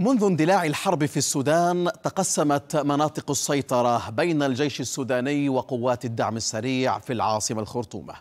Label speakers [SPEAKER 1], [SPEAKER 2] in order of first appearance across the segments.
[SPEAKER 1] منذ اندلاع الحرب في السودان تقسمت مناطق السيطرة بين الجيش السوداني وقوات الدعم السريع في العاصمة الخرطومة.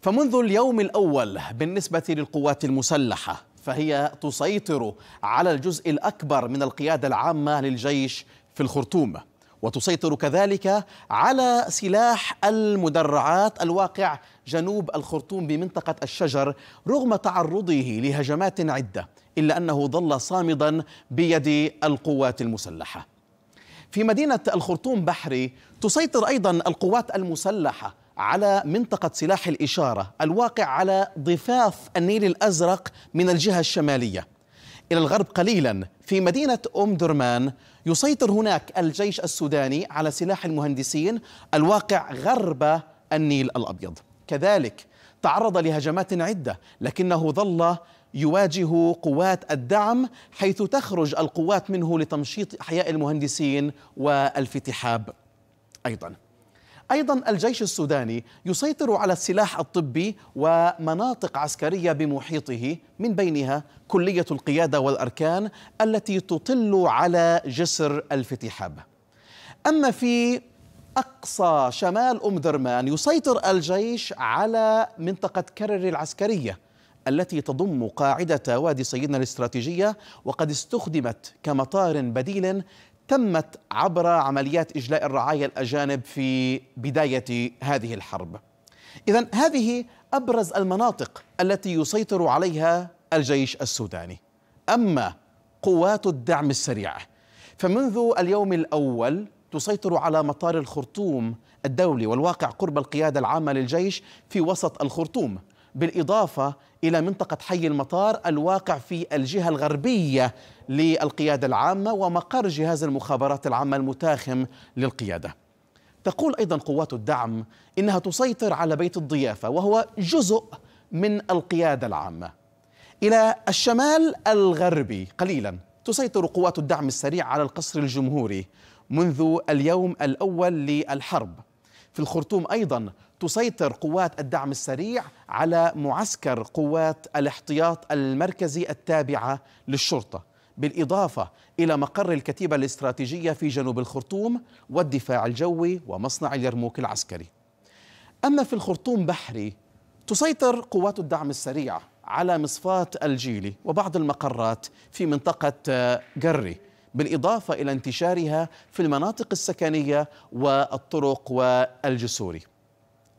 [SPEAKER 1] فمنذ اليوم الأول بالنسبة للقوات المسلحة فهي تسيطر على الجزء الأكبر من القيادة العامة للجيش في الخرطوم. وتسيطر كذلك على سلاح المدرعات الواقع جنوب الخرطوم بمنطقة الشجر رغم تعرضه لهجمات عدة إلا أنه ظل صامدا بيد القوات المسلحة في مدينة الخرطوم بحري تسيطر أيضا القوات المسلحة على منطقة سلاح الإشارة الواقع على ضفاف النيل الأزرق من الجهة الشمالية إلى الغرب قليلا في مدينة أم درمان يسيطر هناك الجيش السوداني على سلاح المهندسين الواقع غرب النيل الأبيض كذلك تعرض لهجمات عدة لكنه ظل يواجه قوات الدعم حيث تخرج القوات منه لتمشيط احياء المهندسين والفتحاب ايضا أيضا الجيش السوداني يسيطر على السلاح الطبي ومناطق عسكرية بمحيطه من بينها كلية القيادة والأركان التي تطل على جسر الفتحاب أما في أقصى شمال أم درمان يسيطر الجيش على منطقة كرر العسكرية التي تضم قاعدة وادي سيدنا الاستراتيجية وقد استخدمت كمطار بديل تمت عبر عمليات إجلاء الرعايا الأجانب في بداية هذه الحرب إذا هذه أبرز المناطق التي يسيطر عليها الجيش السوداني أما قوات الدعم السريع فمنذ اليوم الأول تسيطر على مطار الخرطوم الدولي والواقع قرب القيادة العامة للجيش في وسط الخرطوم بالإضافة إلى منطقة حي المطار الواقع في الجهة الغربية للقيادة العامة ومقر جهاز المخابرات العامة المتاخم للقيادة تقول أيضا قوات الدعم إنها تسيطر على بيت الضيافة وهو جزء من القيادة العامة إلى الشمال الغربي قليلا تسيطر قوات الدعم السريع على القصر الجمهوري منذ اليوم الأول للحرب في الخرطوم ايضا تسيطر قوات الدعم السريع على معسكر قوات الاحتياط المركزي التابعه للشرطه بالاضافه الى مقر الكتيبه الاستراتيجيه في جنوب الخرطوم والدفاع الجوي ومصنع اليرموك العسكري. اما في الخرطوم بحري تسيطر قوات الدعم السريع على مصفات الجيلي وبعض المقرات في منطقه آه، جري بالإضافة إلى انتشارها في المناطق السكنية والطرق والجسور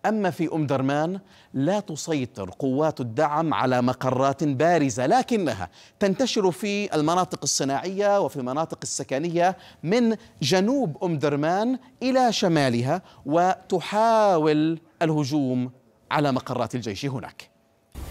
[SPEAKER 1] أما في أم درمان لا تسيطر قوات الدعم على مقرات بارزة لكنها تنتشر في المناطق الصناعية وفي المناطق السكنية من جنوب أم درمان إلى شمالها وتحاول الهجوم على مقرات الجيش هناك